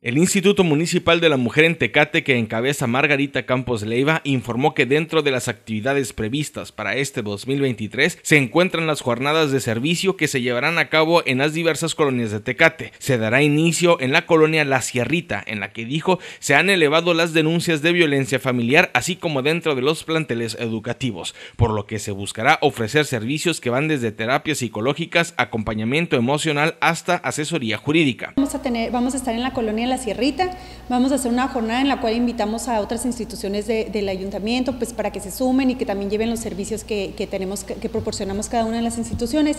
El Instituto Municipal de la Mujer en Tecate, que encabeza Margarita Campos Leiva, informó que dentro de las actividades previstas para este 2023 se encuentran las jornadas de servicio que se llevarán a cabo en las diversas colonias de Tecate. Se dará inicio en la colonia La Sierrita, en la que dijo se han elevado las denuncias de violencia familiar, así como dentro de los planteles educativos, por lo que se buscará ofrecer servicios que van desde terapias psicológicas, acompañamiento emocional hasta asesoría jurídica. Vamos a, vamos a estar en la colonia la Sierrita. Vamos a hacer una jornada en la cual invitamos a otras instituciones del ayuntamiento pues, para que se sumen y que también lleven los servicios que, tenemos, que, proporcionamos cada una de las instituciones.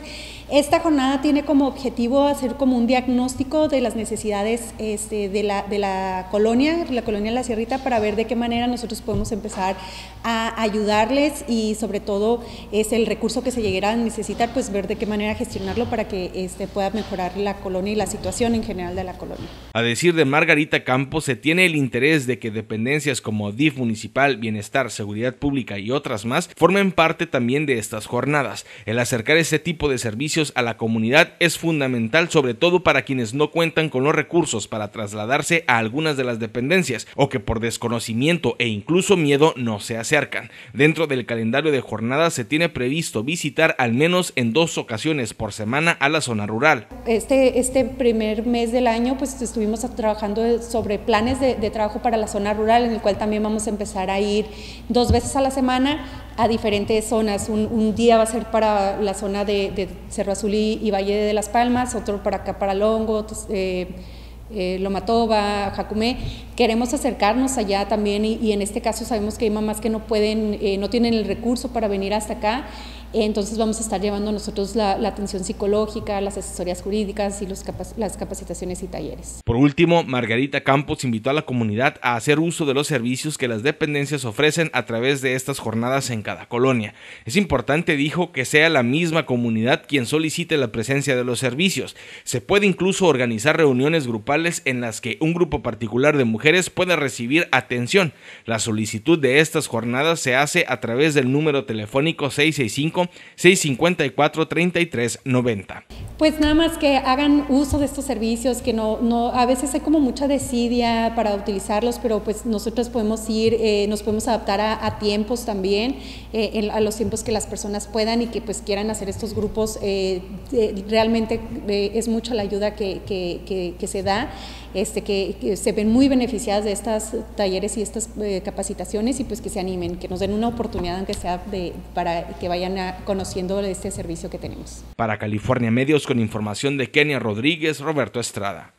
Esta jornada tiene como objetivo hacer como un diagnóstico de las necesidades este, de, la, de, la, colonia, la colonia La Sierrita, para ver de qué manera nosotros podemos empezar a ayudarles y sobre todo es el recurso que se llegue a necesitar, pues ver de qué manera gestionarlo para que este, pueda mejorar la colonia y la situación en general de la colonia. A decir de Margarita Campos se tiene el interés de que dependencias como DIF Municipal, Bienestar, Seguridad Pública y otras más formen parte también de estas jornadas. El acercar ese tipo de servicios a la comunidad es fundamental sobre todo para quienes no cuentan con los recursos para trasladarse a algunas de las dependencias o que por desconocimiento e incluso miedo no se acercan. Dentro del calendario de jornadas se tiene previsto visitar al menos en dos ocasiones por semana a la zona rural. Este, este primer mes del año pues estuvimos a trabajando sobre planes de, trabajo para la zona rural, en el cual también vamos a empezar a ir dos veces a la semana a diferentes zonas. Un, día va a ser para la zona de, Cerro Azul y, Valle de las Palmas, otro para acá para Longo. Eh, eh, Lomatoba, Jacumé, queremos acercarnos allá también y, en este caso sabemos que hay mamás que no pueden, eh, no tienen el recurso para venir hasta acá entonces vamos a estar llevando nosotros la, atención psicológica, las asesorías jurídicas y las capacitaciones y talleres. Por último, Margarita Campos invitó a la comunidad a hacer uso de los servicios que las dependencias ofrecen a través de estas jornadas en cada colonia. Es importante, dijo, que sea la misma comunidad quien solicite la presencia de los servicios. Se puede incluso organizar reuniones grupales en las que un grupo particular de mujeres pueda recibir atención. La solicitud de estas jornadas se hace a través del número telefónico 665 654 3390 pues nada más que hagan uso de estos servicios, que no, no, a veces hay como mucha desidia para utilizarlos, pero pues nosotros podemos ir, eh, nos podemos adaptar a, tiempos también, eh, a los tiempos que las personas puedan y que pues quieran hacer estos grupos. Eh, realmente es mucha la ayuda que, se da, este, que, se ven muy beneficiadas de estos talleres y estas capacitaciones y pues que se animen, que nos den una oportunidad aunque sea de, para que vayan conociendo este servicio que tenemos. Para California Medios con información de Kenia Rodríguez, Roberto Estrada.